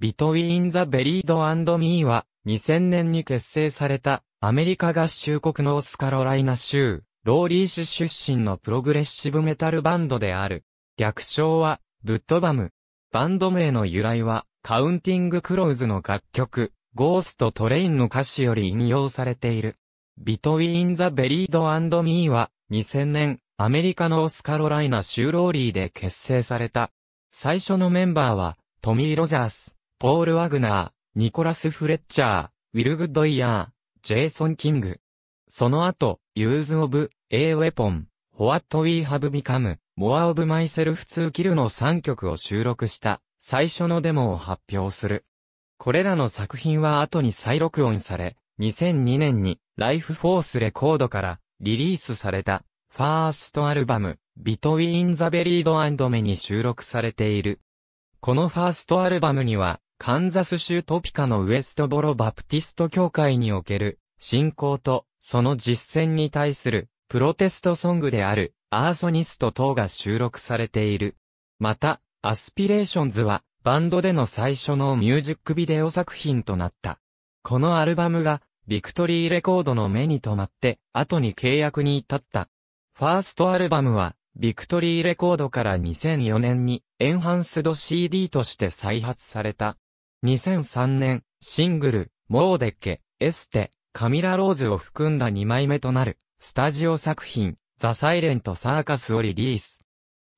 Between the Buried and Me は、2000年に結成された、アメリカ合衆国ノースカロライナ州、ローリー市出身のプログレッシブメタルバンドである。略称は、ブッドバム。バンド名の由来は、カウンティングクローズの楽曲、ゴーストトレインの歌詞より引用されている。Between the Buried and Me は、2000年、アメリカのオスカロライナ州ローリーで結成された。最初のメンバーは、トミー・ロジャース、ポール・ワグナー、ニコラス・フレッチャー、ウィル・グッドイヤー、ジェイソン・キング。その後、ユーズ・オブ・ A w ウェポン、ホワット・ウィー・ハブ・ v カム、モア・オブ・マイセルフ。ツーキルの3曲を収録した最初のデモを発表する。これらの作品は後に再録音され、2002年にライフフォースレコードからリリースされたファーストアルバムビトウィーン・ザ・ベリード・ u r i に収録されている。このファーストアルバムにはカンザス州トピカのウエストボロバプティスト教会における信仰とその実践に対するプロテストソングであるアーソニスト等が収録されている。また、アスピレーションズはバンドでの最初のミュージックビデオ作品となった。このアルバムがビクトリーレコードの目に留まって後に契約に至った。ファーストアルバムはビクトリーレコードから2004年にエンハンスド CD として再発された。2003年、シングル、モーデッケ、エステ、カミラ・ローズを含んだ2枚目となる、スタジオ作品、ザ・サイレント・サーカスをリリース。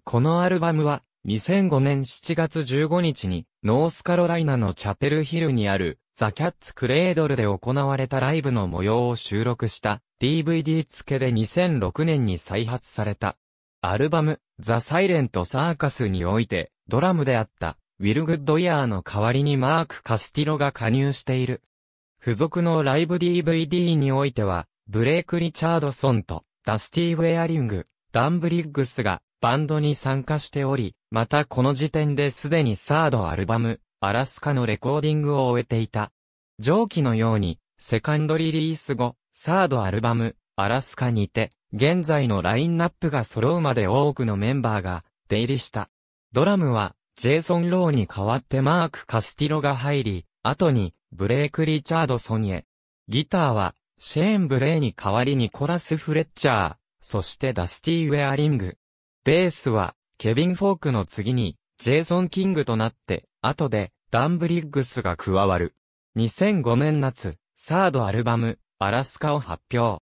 このアルバムは、2005年7月15日に、ノースカロライナのチャペルヒルにある、ザ・キャッツ・クレードルで行われたライブの模様を収録した DVD 付けで2006年に再発された。アルバム、ザ・サイレント・サーカスにおいて、ドラムであったウィル・グッドイヤーの代わりにマーク・カスティロが加入している。付属のライブ DVD においては、ブレイク・リチャードソンとダスティ・ウェアリング、ダン・ブリッグスがバンドに参加しており、またこの時点ですでにサードアルバム、アラスカのレコーディングを終えていた。上記のように、セカンドリリース後、サードアルバム、アラスカにて、現在のラインナップが揃うまで多くのメンバーが出入りした。ドラムはジェイソン・ローに代わってマーク・カスティロが入り、後に、ブレイク・リチャードソンへ。ギターは、シェーン・ブレイに代わりにコラス・フレッチャー、そしてダスティ・ウェアリング。ベースは、ケビン・フォークの次に、ジェイソン・キングとなって、後で、ダン・ブリッグスが加わる。2005年夏、サードアルバム、アラスカを発表。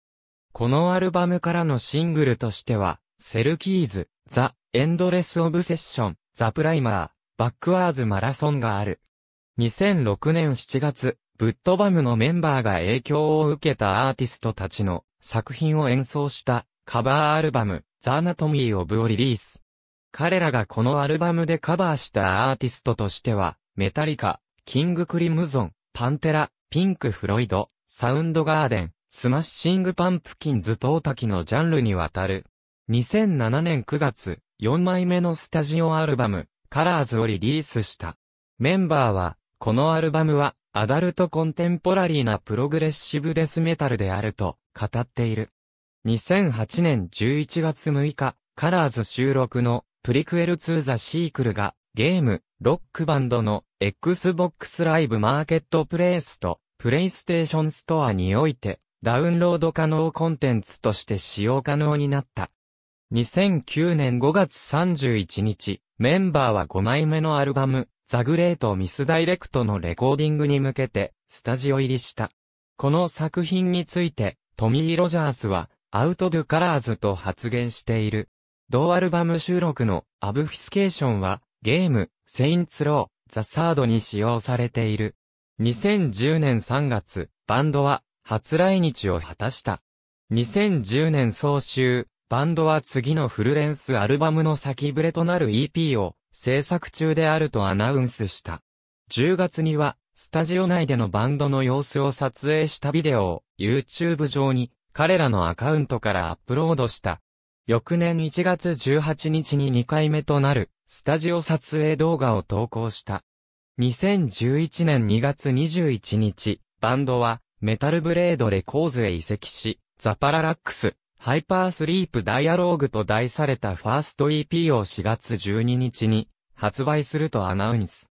このアルバムからのシングルとしては、セルキーズ、ザ・エンドレス・オブセッション、ザプライマー、バックワーズマラソンがある。2006年7月、ブッドバムのメンバーが影響を受けたアーティストたちの作品を演奏したカバーアルバム、ザ・アナトミー・オブをリリース。彼らがこのアルバムでカバーしたアーティストとしては、メタリカ、キング・クリムゾン、パンテラ、ピンク・フロイド、サウンド・ガーデン、スマッシング・パンプキンズ・トータキのジャンルにわたる。2007年9月、4枚目のスタジオアルバム、カラーズをリリースした。メンバーは、このアルバムは、アダルトコンテンポラリーなプログレッシブデスメタルであると、語っている。2008年11月6日、カラーズ収録の、プリクエル2ザシークルが、ゲーム、ロックバンドの Xbox Live マーケットプレイスとプレイステーションストアにおいてダウンロード可能コンテンツとして使用可能になった。2009年5月31日、メンバーは5枚目のアルバム、ザ・グレート・ミス・ダイレクトのレコーディングに向けて、スタジオ入りした。この作品について、トミー・ロジャースは、アウト・ドゥ・カラーズと発言している。同アルバム収録のアブフィスケーションは、ゲーム、セインツ・ロー、ザ・サードに使用されている。2010年3月、バンドは、初来日を果たした。2010年総集、バンドは次のフルレンスアルバムの先触れとなる EP を制作中であるとアナウンスした。10月には、スタジオ内でのバンドの様子を撮影したビデオを YouTube 上に彼らのアカウントからアップロードした。翌年1月18日に2回目となるスタジオ撮影動画を投稿した。2011年2月21日、バンドはメタルブレードレコーズへ移籍し、ザパララックス、ハイパースリープダイアローグと題されたファースト EP を4月12日に発売するとアナウンス。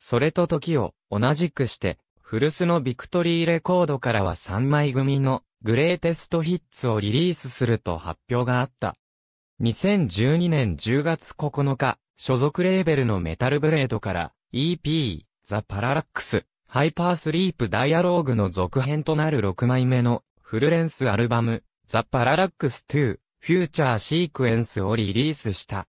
それと時を同じくして、古巣のビクトリーレコードからは3枚組のグレーテストヒッツをリリースすると発表があった。2012年10月9日、所属レーベルのメタルブレードから EP、ザ・パララックス、ハイパースリープダイアローグの続編となる6枚目のフルレンスアルバム、ザ・パララックス2、フューチャーシークエンスをリリースした。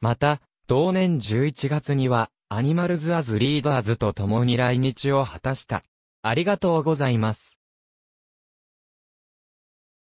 また、同年11月には、アニマルズ・アズ・リーダーズと共に来日を果たした。ありがとうございます。